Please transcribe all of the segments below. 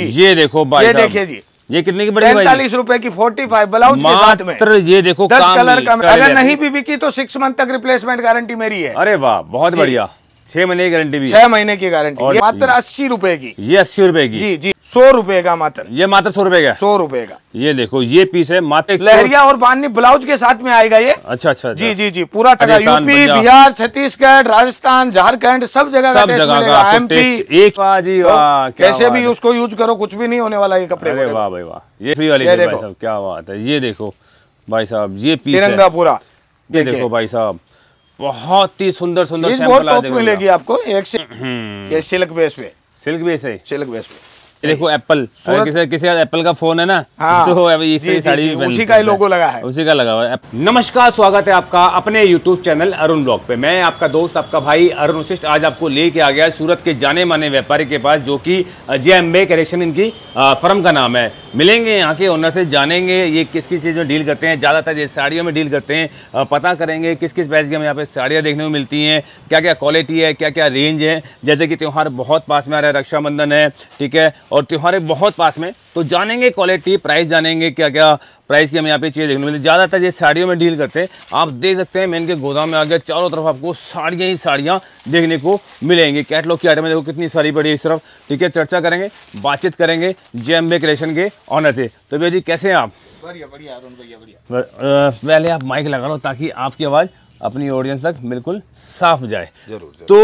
ये देखो भाई ये देखिए जी ये कितने की बड़ी पैंतालीस रुपए की फोर्टी फाइव ब्लाउज के साथ में ये देखो दस कलर का अगर नहीं भी बिकी तो सिक्स मंथ तक रिप्लेसमेंट गारंटी मेरी है अरे वाह बहुत बढ़िया छह महीने की गारंटी भी छह महीने की गारंटी मात्र अस्सी रुपए की ये अस्सी रुपए की जी जी सौ रुपए का मात्र ये मात्र सौ रुपए का सौ रुपए का ये देखो ये पीस है मात्र लहरिया और बाननी ब्लाउज के साथ में आएगा ये अच्छा अच्छा, अच्छा। जी जी जी पूरा यूपी बिहार छत्तीसगढ़ राजस्थान झारखंड सब जगह सब जगह का एमपी एक जी तो वाह कैसे भी उसको यूज करो कुछ भी नहीं होने वाला ये कपड़े वाह भाई वाह ये फ्री वाली क्या बात है ये देखो भाई साहब ये पीस तिरंगा पूरा ये देखो भाई साहब बहुत ही सुंदर सुंदर मिलेगी आपको एक से हम्म। सिल्क बेस पे सिल्क बेस है सिल्क बेस पे देखो एप्पल किसी किसी एप्पल का फोन है ना हाँ, तो इसी साड़ी भी उसी का ही लोगो लगा है उसी का लगा हुआ है नमस्कार स्वागत है आपका अपने यूट्यूब चैनल अरुण ब्लॉग पे मैं आपका दोस्त आपका भाई अरुण वशिष्ठ आज आपको लेके आ गया सूरत के जाने माने व्यापारी के पास जो की जे बे कलेक्शन इनकी फर्म का नाम है मिलेंगे यहाँ के ओनर से जानेंगे ये किस किस चीज़ में डील करते हैं ज़्यादातर ये साड़ियों में डील करते हैं पता करेंगे किस किस बैच के हमें यहाँ पे साड़ियाँ देखने को मिलती हैं क्या क्या क्वालिटी है क्या क्या रेंज है जैसे कि त्यौहार बहुत पास में आ रहा है रक्षाबंधन है ठीक है और त्यौहार बहुत पास में तो जानेंगे क्वालिटी प्राइस जानेंगे क्या क्या प्राइस की हमें यहाँ पे चीज़ देखने मिली ज़्यादातर ये साड़ियों में डील करते हैं आप देख सकते हैं मैं इनके गोदाम में आ गया चारों तरफ आपको साड़ियाँ ही साड़ियाँ देखने को मिलेंगी कैटलॉग की आइटम देखो कितनी सारी पड़ी है इस तरफ ठीक है चर्चा करेंगे बातचीत करेंगे जे एम क्रिएशन के ऑनर से तो भैया जी कैसे हैं आप पहले आप माइक लगा लो ताकि आपकी आवाज़ अपनी ऑडियंस तक बिल्कुल साफ जाए जरूर। तो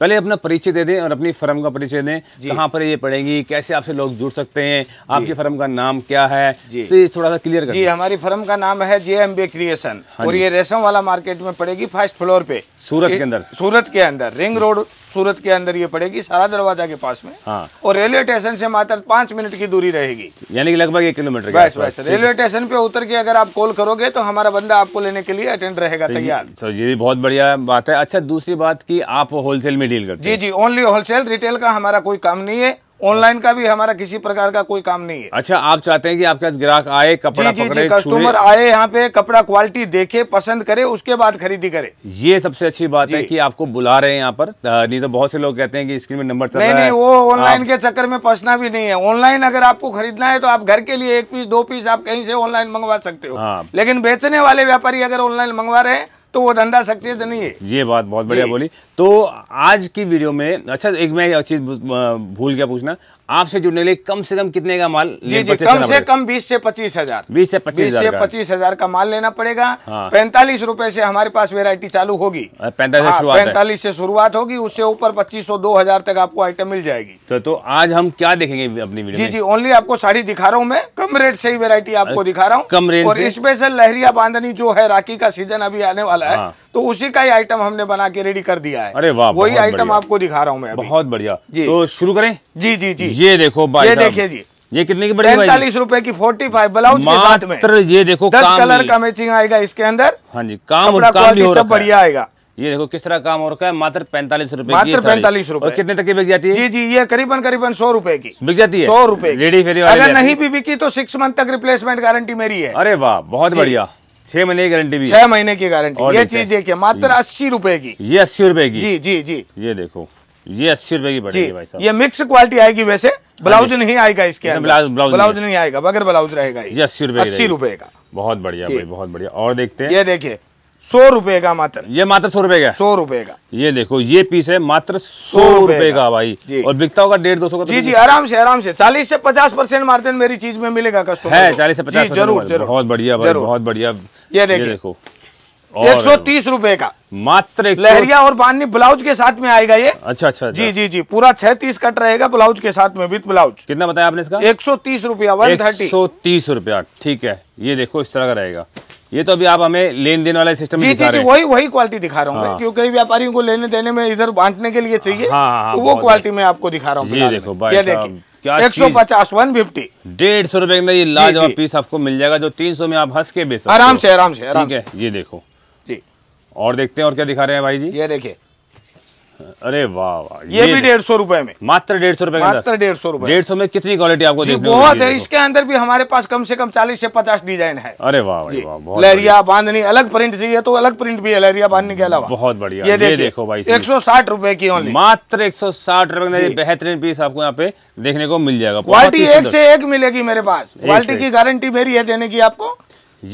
पहले अपना परिचय दे दें और अपनी फर्म का परिचय दें कहाँ पर ये पड़ेगी कैसे आपसे लोग जुड़ सकते हैं आपकी फर्म का नाम क्या है तो थोड़ा सा क्लियर जी हमारी फर्म का नाम है जे एम बे क्रिएशन हाँ और ये रेशम वाला मार्केट में पड़ेगी फर्स्ट फ्लोर पे सूरत के अंदर सूरत के अंदर रिंग रोड सूरत के अंदर ये पड़ेगी सारा दरवाजा के पास में हाँ। और रेलवे स्टेशन से मात्र पांच मिनट की दूरी रहेगी यानी कि लगभग एक किलोमीटर बस बस रेलवे स्टेशन पे उतर के अगर आप कॉल करोगे तो हमारा बंदा आपको लेने के लिए अटेंड रहेगा तो तैयार सर तो ये भी बहुत बढ़िया बात है अच्छा दूसरी बात की आप होलसेल में डील कर जी जी ओनली होलसेल रिटेल का हमारा कोई काम नहीं है ऑनलाइन का भी हमारा किसी प्रकार का कोई काम नहीं है अच्छा आप चाहते हैं कि आपके पास ग्राहक आए कपड़ा जी, जी, जी कस्टमर आए यहाँ पे कपड़ा क्वालिटी देखे पसंद करे उसके बाद खरीदी करे ये सबसे अच्छी बात है कि आपको बुला रहे हैं यहाँ पर नहीं तो बहुत से लोग कहते हैं कि स्क्रीन में नंबर नहीं नहीं वो ऑनलाइन के चक्कर में फंसना भी नहीं है ऑनलाइन अगर आपको खरीदना है तो आप घर के लिए एक पीस दो पीस आप कहीं से ऑनलाइन मंगवा सकते हो हाँ। लेकिन बेचने वाले व्यापारी अगर ऑनलाइन मंगवा रहे हैं तो वो धंधा सक्सेस तो नहीं है ये बात बहुत बढ़िया बोली तो आज की वीडियो में अच्छा एक मैं चीज़ भूल गया पूछना आपसे जुड़ने लिए कम से कम कितने का माल जी जी कम से कम बीस से पच्चीस हजार बीस से पच्चीस से पच्चीस हजार का माल लेना पड़ेगा हाँ। पैंतालीस रूपए से हमारे पास वेरायटी चालू होगी पैंतालीस हाँ, पैंतालीस से शुरुआत होगी उससे ऊपर पच्चीस सौ दो हजार तक आपको आइटम मिल जाएगी तो तो आज हम क्या देखेंगे अपनी जी जी ओनली आपको साड़ी दिखा रहा हूँ मैं कम रेट से ही वेरायटी आपको दिखा रहा हूँ कम रेट और स्पेशल लहरिया बांधनी जो है राखी का सीजन अभी आने वाला है हाँ। तो उसी का ही आइटम हमने बना के रेडी कर दिया है अरे वाह वही आइटम आपको दिखा रहा हूँ मैं बहुत बढ़िया जी तो शुरू करें जी जी जी ये देखो ये देखिए जी ये कितने की बड़ी पैंतालीस रुपए की फोर्टी फाइव ब्लाउज मात्र के साथ में। ये देखो दस काम कलर का मैचिंग आएगा इसके अंदर हाँ जी काम, काम भी हो सब बढ़िया आएगा ये देखो किस तरह काम हो रखा है मात्र पैंतालीस रूपए मात्र पैंतालीस रूपए कितने तक की बिक जाती है जी जी ये करीबन करीबन सौ रूपए की बिक जाती है सौ रूपए रेडी फेरी अगर नहीं भी बिकी तो सिक्स मंथ तक रिप्लेसमेंट गारंटी मेरी है अरे वाह बहुत बढ़िया छह महीने की गारंटी भी छह महीने की गारंटी ये चीज देखिए मात्र अस्सी रुपए की ये अस्सी रुपए की जी जी जी ये देखो ये अस्सी रुपए की पड़ेगी भाई साहब ये मिक्स क्वालिटी आएगी वैसे हाँ ब्लाउज नहीं आएगा इसके ब्लाउज ब्लाउज नहीं आएगा बगैर ब्लाउज रहेगा ये अस्सी रुपए अस्सी रुपए का बहुत बढ़िया भाई बहुत बढ़िया और देखते हैं ये देखिए सौ रुपए का मात्र ये मात्र सौ रुपए का सौ रुपए का ये देखो ये पीस है मात्र सौ रुपए का भाई और बिकता होगा डेढ़ दो सौ का तो जी जी आराम से आराम से चालीस से पचास परसेंट मार्जिन मेरी चीज में मिलेगा कस्टमर है चालीस से पचास जरूर जरूर बहुत बढ़िया भाई बहुत बढ़िया ये देखिए देखो एक सौ तीस रूपए का मात्र लहरिया और बाननी ब्लाउज के साथ में आएगा ये अच्छा अच्छा जी अच्छा। जी जी पूरा छह तीस कट रहेगा ब्लाउज के साथ में विथ ब्लाउज कितना बताया आपने इसका एक सौ तीस रूपया वन थर्टी सौ तीस रूपया ठीक है ये देखो इस तरह का रहेगा ये तो अभी आप हमें लेन देन वाला सिस्टम जी जी जी वही वही क्वालिटी दिखा रहा हूँ क्यों हाँ। क्योंकि व्यापारियों को लेने देने में इधर बांटने के लिए चाहिए हाँ, हाँ, तो वो क्वालिटी में आपको दिखा रहा हूँ ये देखो ये क्या एक सौ पचास वन फिफ्टी डेढ़ सौ रुपए के अंदर ये लाजवाब पीस आपको मिल जाएगा जो तीन सौ में आप हंस के बेच आराम से आराम से ठीक है ये देखो जी और देखते हैं और क्या दिखा रहे हैं भाई जी ये देखिए अरे वाह वाह ये, ये भी डेढ़ सौ रूपये में मात्र डेढ़ सौ रुपए मात्र डेढ़ सौ रूपये डेढ़ सौ में कितनी क्वालिटी आपको जी बहुत है इसके अंदर भी हमारे पास कम से कम चालीस से पचास डिजाइन है अरे वाह वाह लहरिया बांधनी अलग प्रिंट चाहिए तो अलग प्रिंट भी है लहरिया बांधने के अलावा बहुत बढ़िया ये देखो भाई एक सौ साठ रूपए की ओनली मात्र एक सौ साठ रूपए बेहतरीन पीस आपको यहाँ पे देखने को मिल जाएगा क्वालिटी एक से एक मिलेगी मेरे पास क्वालिटी की गारंटी मेरी है देने की आपको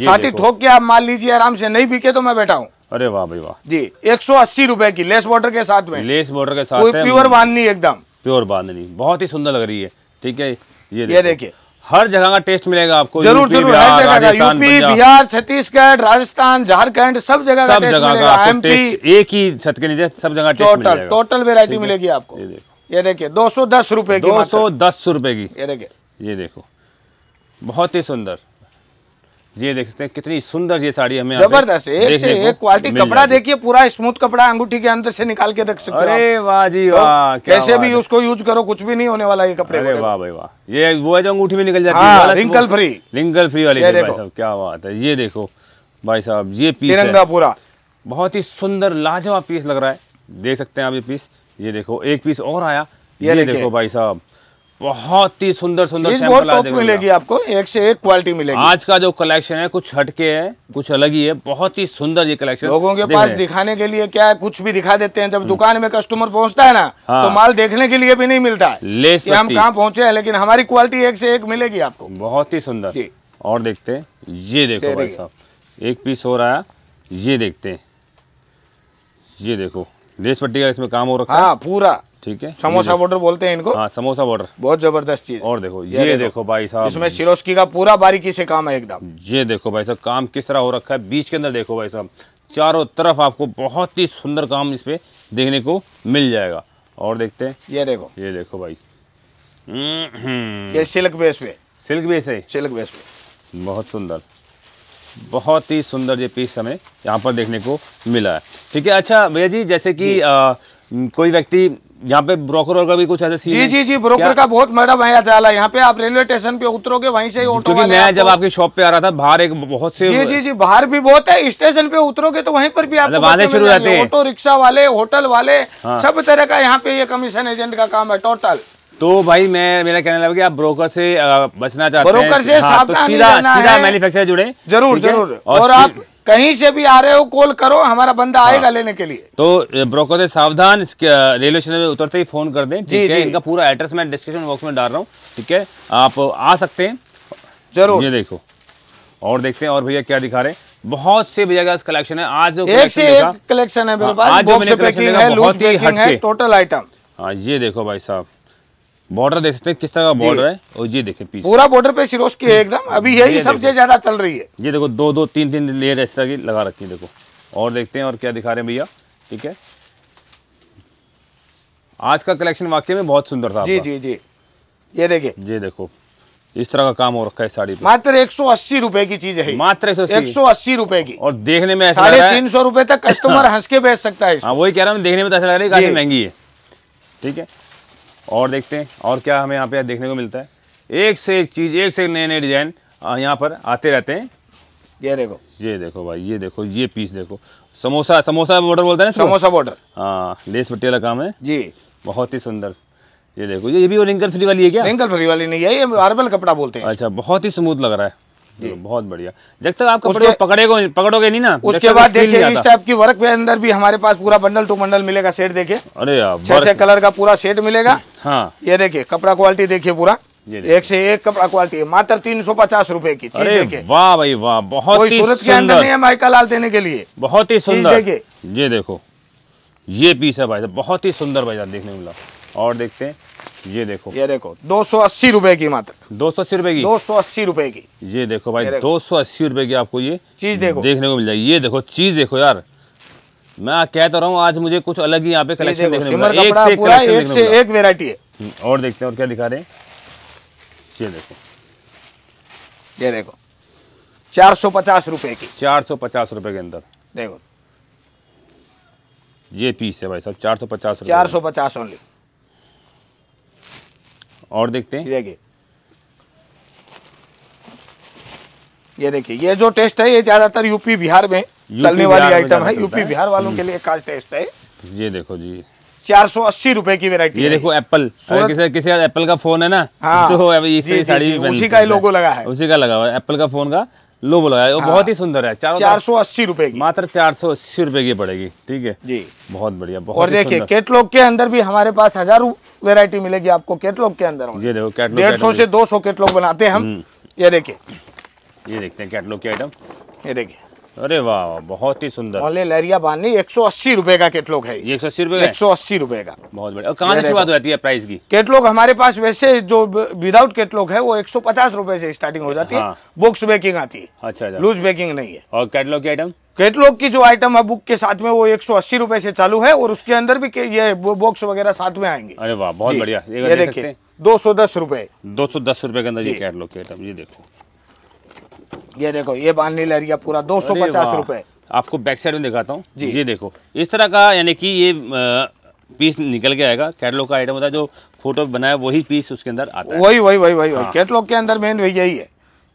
साथ ही ठोक के आप मान लीजिए आराम से नहीं बिके तो मैं बैठा हूँ अरे वाह भाई वाह जी एक सौ अस्सी रुपए की लेस बॉर्डर के साथ में लेस बॉर्डर के साथ प्योर हम्म। बांधनी एकदम प्योर बांधनी बहुत ही सुंदर लग रही है ठीक है ये ये देखिए हर जगह का टेस्ट मिलेगा आपको जरूर जरूर हर जगह का यूपी बिहार छत्तीसगढ़ राजस्थान झारखंड सब जगह का टेस्ट मिलेगा एमपी एक ही छत के नीचे सब जगह टोटल टोटल वेरायटी मिलेगी आपको ये देखिए दो सौ दस रुपए की दो सौ दस रुपए की ये देखिए ये देखो बहुत ही सुंदर ये देख सकते हैं कितनी सुंदर ये साड़ी हमें जबरदस्त एक से एक क्वालिटी कपड़ा देखिए पूरा स्मूथ कपड़ा अंगूठी के अंदर से निकाल के रख सकते अरे वाह जी तो वाह कैसे भी उसको यूज करो कुछ भी नहीं होने वाला ये कपड़े अरे वाह भाई वाह ये वो है जो अंगूठी में निकल जाती है रिंकल फ्री रिंकल फ्री वाली क्या बात है ये देखो भाई साहब ये पीस तिरंगा पूरा बहुत ही सुंदर लाजवाब पीस लग रहा है देख सकते हैं आप ये पीस ये देखो एक पीस और आया ये देखो भाई साहब बहुत ही सुंदर सुंदर मिलेगी आपको एक से एक क्वालिटी मिलेगी आज का जो कलेक्शन है कुछ हटके है कुछ अलग ही है बहुत ही सुंदर ये कलेक्शन लोगों के पास दिखाने के लिए क्या है कुछ भी दिखा देते हैं जब हम्म। दुकान में कस्टमर पहुंचता है ना तो हाँ। तो माल देखने के लिए भी नहीं मिलता है हम कहाँ पहुंचे हैं लेकिन हमारी क्वालिटी एक से एक मिलेगी आपको बहुत ही सुंदर और देखते है ये देखो साहब एक पीस हो रहा है ये देखते है ये देखो लेस पट्टी का इसमें काम हो रखा है हाँ, पूरा ठीक है समोसा बॉर्डर बोलते हैं इनको हाँ समोसा बॉर्डर बहुत जबरदस्त चीज और देखो ये, ये देखो, देखो भाई साहब इसमें सिरोस्की का पूरा बारीकी से काम है एकदम ये देखो भाई साहब काम किस तरह हो रखा है बीच के अंदर देखो भाई साहब चारों तरफ आपको बहुत ही सुंदर काम इस पे देखने को मिल जाएगा और देखते हैं ये देखो ये देखो भाई हम्म। ये सिल्क बेस पे सिल्क बेस है सिल्क बेस पे बहुत सुंदर बहुत ही सुंदर ये पीस हमें यहाँ पर देखने को मिला है ठीक है अच्छा भैया जी जैसे कि आ, कोई व्यक्ति यहाँ पे ब्रोकर का भी कुछ ऐसे सीन जी जी जी ब्रोकर क्या? का बहुत मैडम भैया चाल है यहाँ पे आप रेलवे स्टेशन पे उतरोगे वहीं से ऑटो क्योंकि मैं जब आपकी शॉप पे आ रहा था बाहर एक बहुत से जी जी जी बाहर भी बहुत है स्टेशन पे उतरोगे तो वहीं पर भी आप शुरू रहते हैं ऑटो रिक्शा वाले होटल वाले हाँ। सब तरह का यहाँ पे ये कमीशन एजेंट का काम है टोटल तो भाई मैं मेरा कहने लगा मतलब कि आप ब्रोकर से बचना चाहते हैं ब्रोकर से हाँ, तो सीधा सीधा मैन्युफैक्चरर जुड़े जरूर जरूर और, और आप कहीं से भी आ रहे हो कॉल करो हमारा बंदा हाँ। आएगा लेने के लिए तो ब्रोकर सावधान रेलवे स्टेशन में उतरते ही फोन कर दें ठीक है इनका पूरा एड्रेस मैं डिस्क्रिप्शन बॉक्स में डाल रहा हूँ ठीक है आप आ सकते हैं जरूर ये देखो और देखते हैं और भैया क्या दिखा रहे हैं बहुत से भैया का कलेक्शन है आज एक से एक कलेक्शन है कलेक्शन हाँ, है टोटल आइटम हाँ ये देखो भाई साहब बॉर्डर देख सकते हैं किस तरह का बॉर्डर है और ये देखें पीस पूरा बॉर्डर पे सिरोज की है एकदम अभी यही सबसे ज्यादा चल रही है ये देखो दो दो तीन तीन लेयर इस तरह की लगा रखी है देखो और देखते हैं और क्या दिखा रहे हैं भैया ठीक है आज का कलेक्शन वाकई में बहुत सुंदर था जी जी जी ये देखिए जी देखो इस तरह का काम हो रखा है साड़ी मात्र एक सौ अस्सी रुपए की चीज है मात्र एक सौ अस्सी रूपए की और देखने में साढ़े तीन सौ रूपए तक कस्टमर हंस के बेच सकता है हाँ, वही कह रहा हूँ देखने में तो ऐसा लग रहा है काफी महंगी है ठीक है और देखते हैं और क्या हमें यहाँ पे देखने को मिलता है एक से एक चीज़ एक से एक नए नए डिज़ाइन यहाँ पर आते रहते हैं ये देखो ये देखो भाई ये देखो ये पीस देखो समोसा समोसा बॉर्डर बोलते हैं ना समोसा बॉर्डर हाँ लेस पट्टी वाला काम है जी बहुत ही सुंदर ये देखो ये भी वो रिंकल फ्री वाली है क्या रिंकल फ्री वाली नहीं है ये आर्बल कपड़ा बोलते हैं अच्छा बहुत ही स्मूथ लग रहा है बहुत बढ़िया जब तक आप कपड़े पकड़ोगे नहीं ना उसके बाद देखिए इस टाइप की वर्क के अंदर भी हमारे पास पूरा बंडल टू बंडल मिलेगा सेट देखिए अरे छह छह कलर का पूरा सेट मिलेगा हाँ ये देखिए कपड़ा क्वालिटी देखिए पूरा एक से एक कपड़ा क्वालिटी है मात्र तीन सौ पचास रूपए की वाह भाई वाह बहुत ही सूरत के अंदर नहीं है माइका लाल देने के लिए बहुत ही सुंदर देखिए ये देखो ये पीस है भाई बहुत ही सुंदर भाई देखने मिला और देखते हैं ये देखो ये देखो दो सौ अस्सी रुपए की मात्र दो सौ अस्सी रूपए की दो सौ अस्सी रूपए की ये देखो भाई दो सौ अस्सी रूपए की आपको ये चीज देखो देखने को मिल जाएगी ये देखो चीज देखो यार मैं कहता तो रहा हूँ आज मुझे कुछ अलग ही यहाँ पे कलेक्शन देखने को एक से एक से एक वेरायटी है हम्म, और देखते हैं और क्या दिखा रहे हैं ये देखो ये देखो चार सौ पचास रूपए की चार सौ पचास रुपए के अंदर देखो ये पीस है भाई साहब चार सौ पचास चार सौ पचास ओनली और देखते हैं देखिए ये देखिए ये जो टेस्ट है ये ज्यादातर यूपी बिहार में चलने वाली आइटम है यूपी बिहार वालों हम्म। के लिए खास टेस्ट है ये देखो जी चार सौ अस्सी रूपए की वेरायटी ये देखो एप्पल किसी किसी एप्पल का फोन है ना हाँ, तो इसी साड़ी उसी का ही लोगो लगा है उसी का लगा हुआ है एप्पल का फोन का लो बोलो यार हाँ। बहुत ही सुंदर है चार सौ अस्सी रूपए मात्र चार सौ अस्सी रूपए की पड़ेगी ठीक है जी बहुत बढ़िया बहुत और देखिए कैटलॉग के अंदर भी हमारे पास हजार वेरायटी मिलेगी आपको कैटलॉग के अंदर ये देखो कैटलॉग डेढ़ सौ से दो सौ कैटलॉग बनाते हैं हम हम्म। ये देखिए ये देखते हैं कैटलॉग के आइटम ये देखिए अरे वाह बहुत ही सुंदर ऑनलाइन लहरिया बांधनी एक सौ अस्सी रुपए का केटलॉग है एक सौ अस्सी रुपए रुपए का बहुत बढ़िया कहाँ से शुरुआत होती है प्राइस की केटलॉग हमारे पास वैसे जो विदाउट केटलॉग है वो एक सौ पचास रुपए से स्टार्टिंग हो जाती हाँ। है बॉक्स बेकिंग आती है अच्छा लूज अच्छा। बेकिंग नहीं है और कैटलॉग की आइटम कैटलॉग की जो आइटम है बुक के साथ में वो एक सौ अस्सी रुपए से चालू है और उसके अंदर भी ये बॉक्स वगैरह साथ में आएंगे अरे वाह बहुत बढ़िया ये देखिए दो सौ दस रुपए दो सौ दस रुपए के अंदर ये कैटलॉग के आइटम ये देखो ये देखो ये बांधने लहरिया पूरा दो सौ पचास रुपए आपको बैक साइड में दिखाता हूँ जी ये देखो इस तरह का यानी कि ये पीस निकल के आएगा कैटलॉग का आइटम होता है जो फोटो बनाया वही पीस उसके अंदर आता है वही वही वही वही हाँ। कैटलॉग के अंदर मेन वही यही है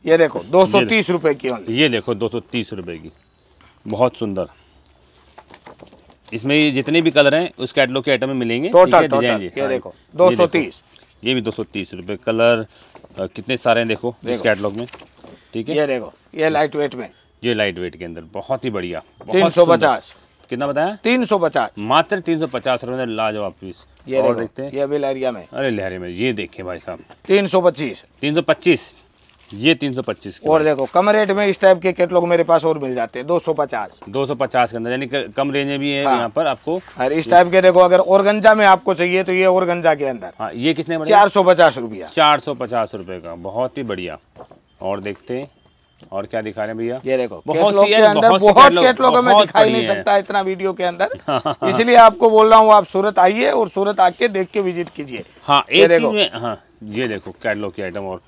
ये देखो दो सौ तीस रुपये की ये देखो दो सौ तीस रुपये की बहुत सुंदर इसमें जितने भी कलर हैं उस कैटलॉग के आइटम में मिलेंगे टोटल डिजाइन ये हाँ, देखो दो सौ तीस ये भी दो सौ तीस रुपये कलर कितने सारे हैं देखो इस कैटलॉग में ठीक है ये देखो ये लाइट वेट में ये लाइट वेट के अंदर बहुत ही बढ़िया तीन सौ पचास कितना बताया तीन सौ पचास मात्र तीन सौ पचास रुपए लाजवाब पीस ये और देखते हैं ये अभी लहरिया में अरे लहरिया में ये देखे भाई साहब तीन सौ पच्चीस तीन सौ पच्चीस ये तीन सौ पच्चीस और देखो कम रेट में इस टाइप के कैटलॉग मेरे पास और मिल जाते हैं दो सौ पचास दो सौ पचास के अंदर यानी कम रेंज में भी है हाँ। यहाँ पर आपको अरे इस टाइप के देखो अगर और गंजा में आपको चाहिए तो ये और गंजा के अंदर हाँ ये किसने चार सौ पचास रुपया चार सौ पचास रुपये का बहुत ही बढ़िया और देखते और क्या दिखा रहे हैं भैया ये देखो बहुत लोग के अंदर बहुत, कैट कैटलॉग में दिखाई नहीं सकता इतना वीडियो के अंदर इसलिए आपको बोल रहा हूँ आप सूरत आइए और सूरत आके देख के विजिट कीजिए हाँ एक हाँ ये देखो कैटलॉग की आइटम और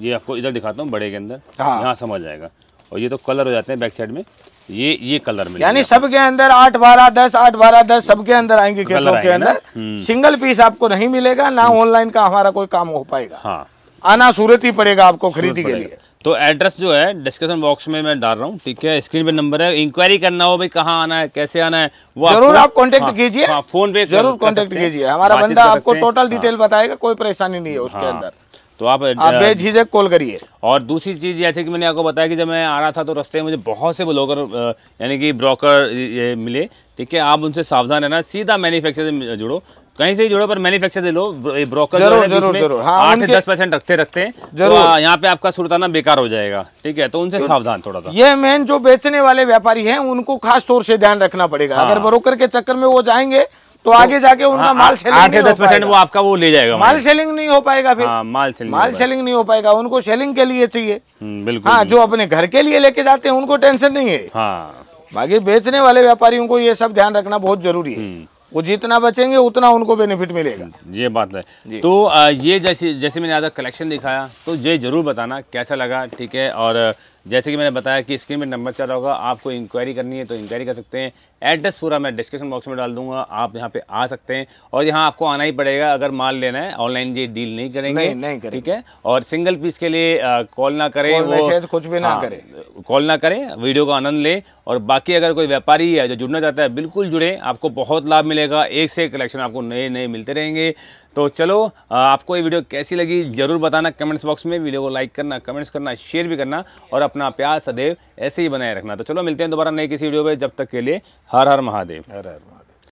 ये आपको इधर दिखाता हूँ बड़े के अंदर हाँ। यहाँ समझ आएगा और ये तो कलर हो जाते हैं बैक साइड में ये ये कलर में यानी सबके अंदर आठ बारह दस आठ बारह दस सबके अंदर आएंगे कैटलॉग के अंदर सिंगल हम्म। पीस आपको नहीं मिलेगा ना ऑनलाइन हम्म। का हमारा कोई काम हो पाएगा हाँ आना सूरत ही पड़ेगा आपको खरीदी के लिए तो एड्रेस जो है डिस्क्रिप्शन बॉक्स में मैं डाल रहा हूँ ठीक है स्क्रीन पे नंबर है इंक्वायरी करना हो भाई कहाँ आना है कैसे आना है वो जरूर आप कांटेक्ट हाँ, कीजिए फोन हाँ, पे जरूर कांटेक्ट कीजिए हमारा बंदा आपको टोटल डिटेल हाँ। बताएगा कोई परेशानी नहीं है उसके अंदर तो आप आप बेझिझक कॉल करिए और दूसरी चीज़ जैसे कि मैंने आपको बताया कि जब मैं आ रहा था तो रास्ते में मुझे बहुत से ब्लॉगर यानी कि ब्रोकर ये मिले ठीक है आप उनसे सावधान रहना सीधा मैन्युफैक्चर से जुड़ो कहीं से जोड़ो पर मैन्युफैक्चर दे लो ब्रोकर जरूर, जरूर, हाँ, आठ से दस परसेंट रखते रखते तो जरूर तो यहाँ पे आपका सुरताना बेकार हो जाएगा ठीक है तो उनसे तो सावधान थोड़ा सा ये मेन जो बेचने वाले व्यापारी हैं उनको खास तौर से ध्यान रखना पड़ेगा हाँ। अगर ब्रोकर के चक्कर में वो जाएंगे तो, तो आगे जाके उनका हाँ, माल सेलिंग आठ से दस परसेंट वो आपका वो ले जाएगा माल सेलिंग नहीं हो पाएगा फिर हाँ, माल सेलिंग माल सेलिंग नहीं हो पाएगा उनको सेलिंग के लिए चाहिए हम्म, बिल्कुल हाँ जो अपने घर के लिए लेके जाते हैं उनको टेंशन नहीं है हाँ बाकी बेचने वाले व्यापारियों को ये सब ध्यान रखना बहुत जरूरी है हम्म। वो जितना बचेंगे उतना उनको बेनिफिट मिलेगा ये बात है तो ये जैसे जैसे मैंने आज कलेक्शन दिखाया तो ये जरूर बताना कैसा लगा ठीक है और जैसे कि मैंने बताया कि स्क्रीन पर नंबर चल रहा होगा आपको इंक्वायरी करनी है तो इंक्वायरी कर सकते हैं एड्रेस पूरा मैं डिस्क्रिप्शन बॉक्स में डाल दूंगा आप यहाँ पे आ सकते हैं और यहाँ आपको आना ही पड़ेगा अगर माल लेना है ऑनलाइन ये डील नहीं करेंगे नहीं, नहीं करें। ठीक है और सिंगल पीस के लिए कॉल ना करें वो कुछ भी ना हाँ, करें कॉल ना करें वीडियो का आनंद लें और बाकी अगर कोई व्यापारी है जो जुड़ना चाहता है बिल्कुल जुड़े आपको बहुत लाभ मिलेगा एक से कलेक्शन आपको नए नए मिलते रहेंगे तो चलो आपको ये वीडियो कैसी लगी ज़रूर बताना कमेंट्स बॉक्स में वीडियो को लाइक करना कमेंट्स करना शेयर भी करना और अपना प्यार सदैव ऐसे ही बनाए रखना तो चलो मिलते हैं दोबारा नई किसी वीडियो में जब तक के लिए हर हर महादेव हर हर महादेव